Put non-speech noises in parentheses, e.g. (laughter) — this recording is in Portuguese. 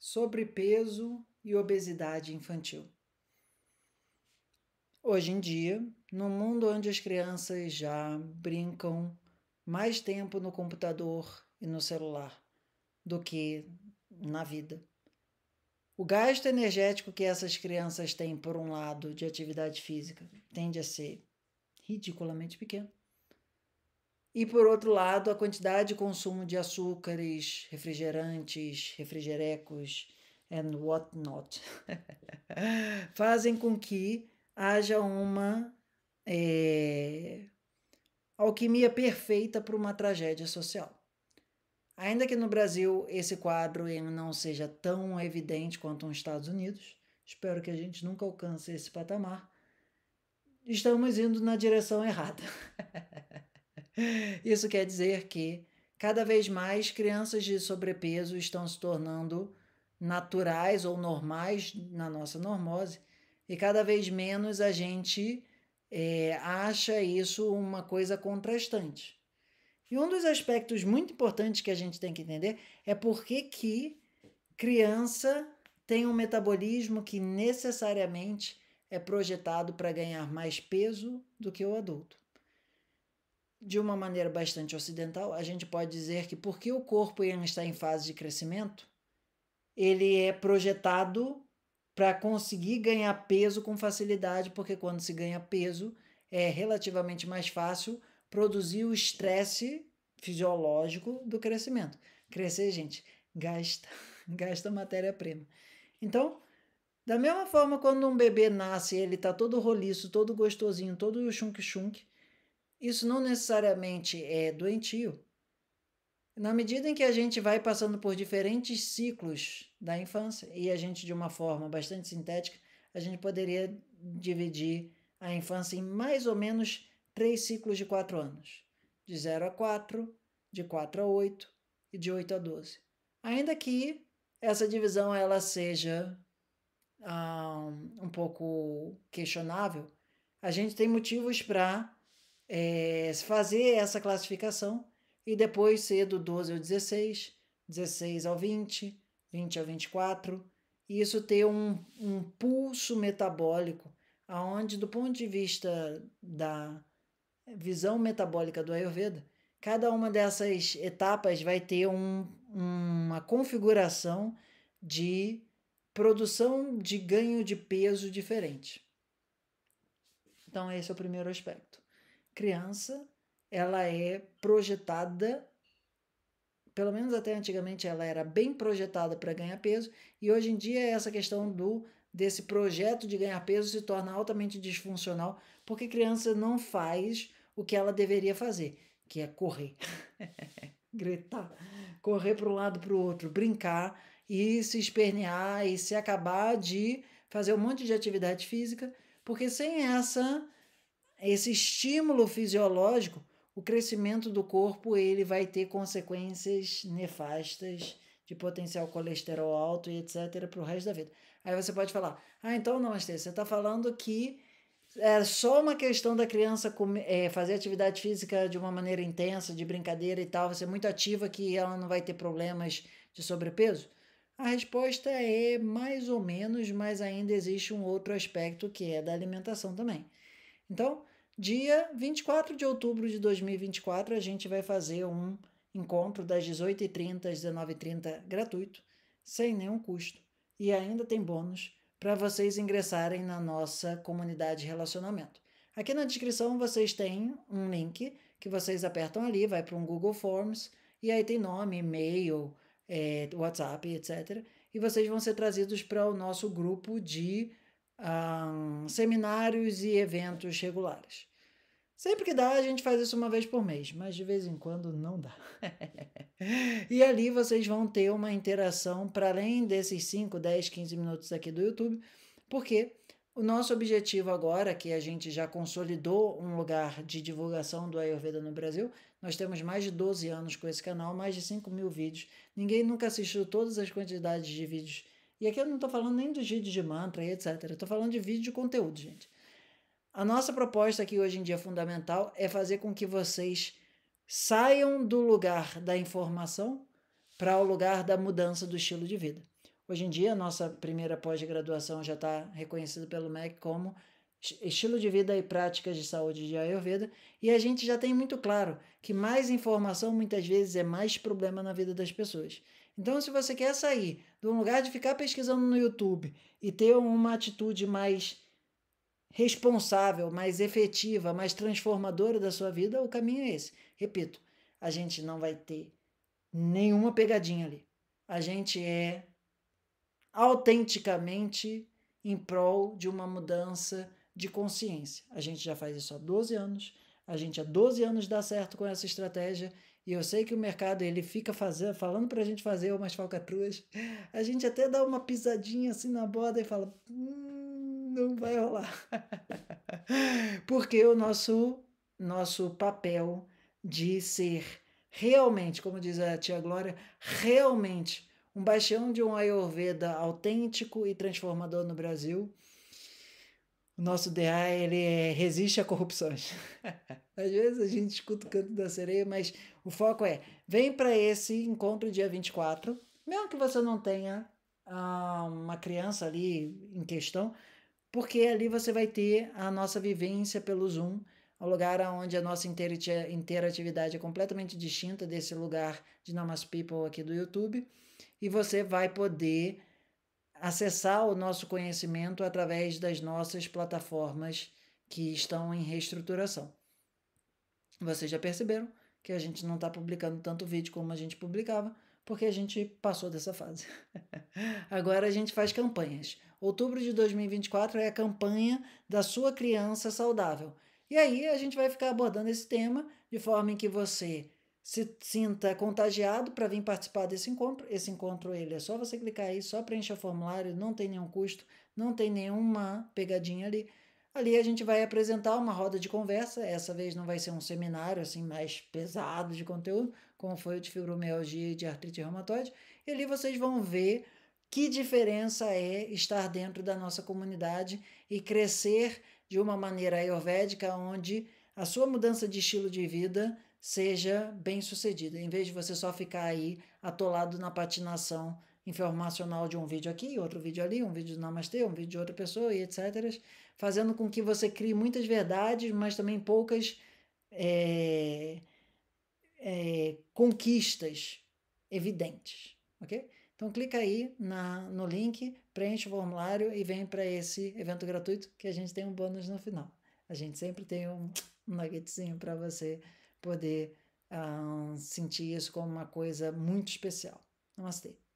sobrepeso e obesidade infantil. Hoje em dia, no mundo onde as crianças já brincam mais tempo no computador e no celular do que na vida. O gasto energético que essas crianças têm, por um lado, de atividade física, tende a ser ridiculamente pequeno. E por outro lado, a quantidade de consumo de açúcares, refrigerantes, refrigerecos and what not (laughs) fazem com que haja uma é, alquimia perfeita para uma tragédia social. Ainda que no Brasil esse quadro não seja tão evidente quanto nos Estados Unidos, espero que a gente nunca alcance esse patamar, estamos indo na direção errada. (laughs) Isso quer dizer que, cada vez mais, crianças de sobrepeso estão se tornando naturais ou normais na nossa normose, e cada vez menos a gente é, acha isso uma coisa contrastante. E um dos aspectos muito importantes que a gente tem que entender é por que, que criança tem um metabolismo que necessariamente é projetado para ganhar mais peso do que o adulto de uma maneira bastante ocidental, a gente pode dizer que porque o corpo ainda está em fase de crescimento, ele é projetado para conseguir ganhar peso com facilidade, porque quando se ganha peso é relativamente mais fácil produzir o estresse fisiológico do crescimento. Crescer, gente, gasta, (laughs) gasta matéria-prima. Então, da mesma forma, quando um bebê nasce, ele está todo roliço, todo gostosinho, todo chunk-chunk, isso não necessariamente é doentio. Na medida em que a gente vai passando por diferentes ciclos da infância, e a gente, de uma forma bastante sintética, a gente poderia dividir a infância em mais ou menos três ciclos de quatro anos: de 0 a 4, de 4 a 8 e de 8 a 12. Ainda que essa divisão ela seja um, ah, um pouco questionável, a gente tem motivos para é, fazer essa classificação e depois ser do 12 ao 16, 16 ao 20, 20 ao 24, e isso ter um, um pulso metabólico, aonde do ponto de vista da visão metabólica do Ayurveda, cada uma dessas etapas vai ter um, uma configuração de produção de ganho de peso diferente. Então, esse é o primeiro aspecto criança ela é projetada, pelo menos até antigamente ela era bem projetada para ganhar peso, e hoje em dia essa questão do desse projeto de ganhar peso se torna altamente disfuncional, porque criança não faz o que ela deveria fazer, que é correr, (laughs) gritar, correr para um lado para o outro, brincar e se espernear e se acabar de fazer um monte de atividade física, porque sem essa esse estímulo fisiológico, o crescimento do corpo ele vai ter consequências nefastas de potencial colesterol alto e etc. para o resto da vida. Aí você pode falar, ah, então não, Esther, você está falando que é só uma questão da criança comer, é, fazer atividade física de uma maneira intensa, de brincadeira e tal, ser é muito ativa que ela não vai ter problemas de sobrepeso? A resposta é mais ou menos, mas ainda existe um outro aspecto que é da alimentação também. Então, Dia 24 de outubro de 2024, a gente vai fazer um encontro das 18h30 às 19h30 gratuito, sem nenhum custo. E ainda tem bônus para vocês ingressarem na nossa comunidade de relacionamento. Aqui na descrição vocês têm um link que vocês apertam ali, vai para um Google Forms, e aí tem nome, e-mail, é, WhatsApp, etc. E vocês vão ser trazidos para o nosso grupo de um, seminários e eventos regulares. Sempre que dá, a gente faz isso uma vez por mês, mas de vez em quando não dá. (laughs) e ali vocês vão ter uma interação para além desses 5, 10, 15 minutos aqui do YouTube, porque o nosso objetivo agora, que a gente já consolidou um lugar de divulgação do Ayurveda no Brasil, nós temos mais de 12 anos com esse canal, mais de 5 mil vídeos. Ninguém nunca assistiu todas as quantidades de vídeos. E aqui eu não estou falando nem dos vídeos de mantra e etc. estou falando de vídeo de conteúdo, gente. A nossa proposta aqui hoje em dia fundamental é fazer com que vocês saiam do lugar da informação para o lugar da mudança do estilo de vida. Hoje em dia, a nossa primeira pós-graduação já está reconhecida pelo MEC como estilo de vida e práticas de saúde de Ayurveda, e a gente já tem muito claro que mais informação muitas vezes é mais problema na vida das pessoas. Então, se você quer sair de um lugar de ficar pesquisando no YouTube e ter uma atitude mais responsável, mais efetiva, mais transformadora da sua vida, o caminho é esse. Repito, a gente não vai ter nenhuma pegadinha ali. A gente é autenticamente em prol de uma mudança de consciência. A gente já faz isso há 12 anos, a gente há 12 anos dá certo com essa estratégia e eu sei que o mercado ele fica fazendo, falando para a gente fazer umas falcatruas. A gente até dá uma pisadinha assim na borda e fala: hum, não vai rolar. (laughs) Porque o nosso, nosso papel de ser realmente, como diz a tia Glória, realmente um bastião de um Ayurveda autêntico e transformador no Brasil. O nosso DA ele é, resiste a corrupções. (laughs) Às vezes a gente escuta o canto da sereia, mas o foco é: vem para esse encontro dia 24, mesmo que você não tenha ah, uma criança ali em questão, porque ali você vai ter a nossa vivência pelo Zoom, o lugar onde a nossa interatividade é completamente distinta desse lugar de Namas People aqui do YouTube, e você vai poder acessar o nosso conhecimento através das nossas plataformas que estão em reestruturação. Vocês já perceberam que a gente não está publicando tanto vídeo como a gente publicava, porque a gente passou dessa fase. (laughs) Agora a gente faz campanhas. Outubro de 2024 é a campanha da sua criança saudável. E aí a gente vai ficar abordando esse tema de forma em que você se sinta contagiado para vir participar desse encontro. Esse encontro ele é só você clicar aí, só preencher o formulário, não tem nenhum custo, não tem nenhuma pegadinha ali. Ali a gente vai apresentar uma roda de conversa. Essa vez não vai ser um seminário assim mais pesado de conteúdo, como foi o de fibromialgia e de artrite reumatoide, e ali vocês vão ver que diferença é estar dentro da nossa comunidade e crescer de uma maneira ayurvédica onde a sua mudança de estilo de vida seja bem sucedida, em vez de você só ficar aí atolado na patinação informacional de um vídeo aqui, outro vídeo ali, um vídeo do Namastê, um vídeo de outra pessoa e etc., fazendo com que você crie muitas verdades, mas também poucas é, é, conquistas evidentes, ok? Então clica aí na, no link, preenche o formulário e vem para esse evento gratuito que a gente tem um bônus no final. A gente sempre tem um, (tsk) nuggetzinho para você poder ah, sentir isso como uma coisa muito especial. Namastê!